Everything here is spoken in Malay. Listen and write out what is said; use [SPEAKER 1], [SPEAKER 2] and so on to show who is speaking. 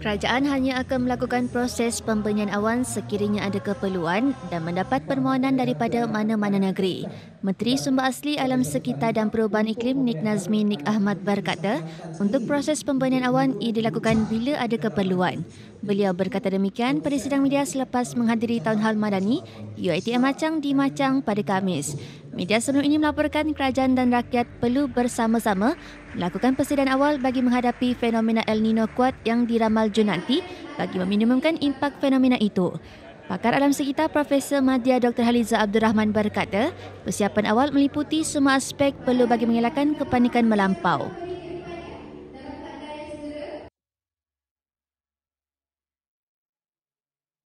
[SPEAKER 1] Kerajaan hanya akan melakukan proses pembenyan awan sekiranya ada keperluan dan mendapat permohonan daripada mana-mana negeri. Menteri Sumber Asli Alam Sekitar dan Perubahan Iklim Nik Nazmi Nik Ahmad berkata, untuk proses pembenian awan ia dilakukan bila ada keperluan. Beliau berkata demikian pada sidang media selepas menghadiri Tahun Hal Madani UITM Macang di Macang pada Kamis. Media sebelum ini melaporkan kerajaan dan rakyat perlu bersama-sama melakukan persediaan awal bagi menghadapi fenomena El Nino kuat yang diramal Jun nanti bagi meminimumkan impak fenomena itu. Pakar Alam Sekitar Profesor Madya Dr. Haliza Abdul Rahman berkata, persiapan awal meliputi semua aspek perlu bagi mengelakkan kepanikan melampau.